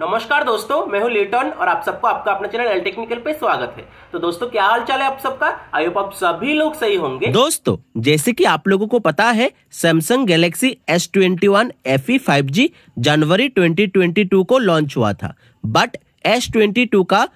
नमस्कार दोस्तों मैं हूं लेटन और आप सबको आपका अपना चैनल एल टेक्निकल पे स्वागत है तो दोस्तों क्या हाल चाल है आप सबका आई होप आप सभी लोग सही होंगे दोस्तों जैसे कि आप लोगों को पता है Samsung Galaxy S twenty one F E five G जनवरी ट्वेंटी ट्वेंटी टू को लॉन्च हुआ था बट एस ट्वेंटी टू का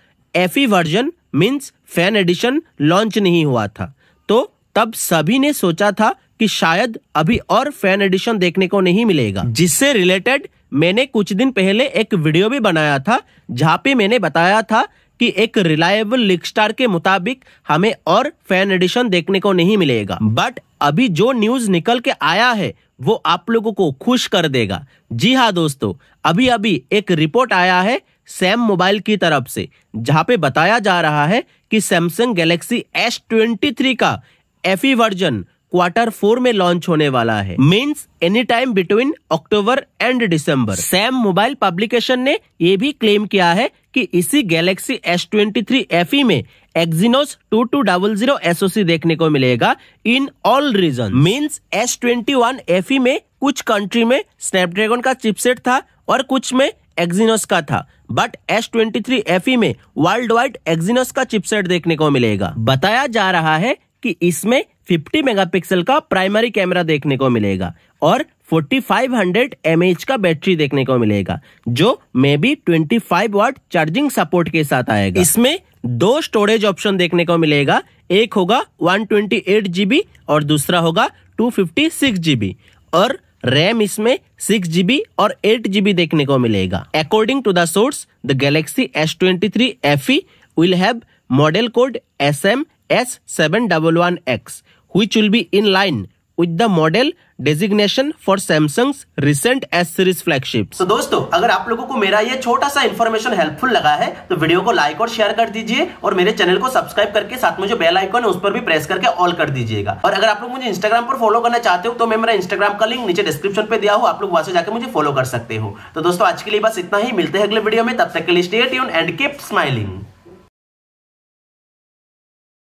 F E version means fan edition launch नहीं हुआ था तो तब सभी ने सोचा था कि शायद अभी और फैन एडिशन देखने को नहीं मिलेगा जिससे रिलेटेड मैंने कुछ दिन पहले एक वीडियो भी बनाया था जहाँ पे मैंने बताया था कि एक रिलायबल लिक स्टार के मुताबिक हमें और फैन एडिशन देखने को नहीं मिलेगा बट अभी जो न्यूज निकल के आया है वो आप लोगों को खुश कर देगा जी हाँ दोस्तों अभी अभी एक रिपोर्ट आया है सैम मोबाइल की तरफ से जहाँ पे बताया जा रहा है कि Samsung Galaxy S twenty three का FE version e quarter four में लॉन्च होने वाला है means any time between October and December SamMobile publication ने ये भी क्लेम किया है कि इसी Galaxy S twenty three F में Exynos two two double zero SOC देखने को मिलेगा in all region means S twenty one F में कुछ कंट्री में स्नैपड्रैगन का चिपसेट था और कुछ में एक्सिनोस का था but S twenty three F में वर्ल्ड वाइड एक्सिनोस का चिपसेट देखने को मिलेगा बताया जा रहा है कि इसमें 50 मेगापिक्सल का प्राइमरी कैमरा देखने को मिलेगा और 4500 mAh का बैटरी देखने को मिलेगा जो may be 25 watt charging support के साथ आएगा इसमें दो स्टोरेज ऑप्शन देखने को मिलेगा एक होगा 128 जीबी और दूसरा होगा 256 जीबी और रैम इसमें सिक्स जीबी और एट जीबी देखने को मिलेगा according to the source the Galaxy S twenty three F E will have model code SMS711X, which will be in line with the model designation for Samsung recent S series flagship तो दोस्तों अगर आप लोगों को मेरा ये छोटा सा इन्फॉर्मेशन हेल्पफुल लगा है तो वीडियो को लाइक और शेयर कर दीजिए और मेरे चैनल को सब्सक्राइब करके साथ में जो बेल आइकॉन है उस पर भी प्रेस करके ऑल कर दीजिएगा और अगर आप लोग मुझे इंस्टाग्राम पर फॉलो करना चाहते हो तो मैं मेरा इंस्टाग्राम का लिंक नीचे डिस्क्रिप्शन पे दिया हो आप लोग वहां से जाकर मुझे फॉलो कर सकते हो तो दोस्तों आज के लिए बस इतना ही मिलते हैं अगले वीडियो में तब तक के लिए स्टेट एंड कीप स्माइलिंग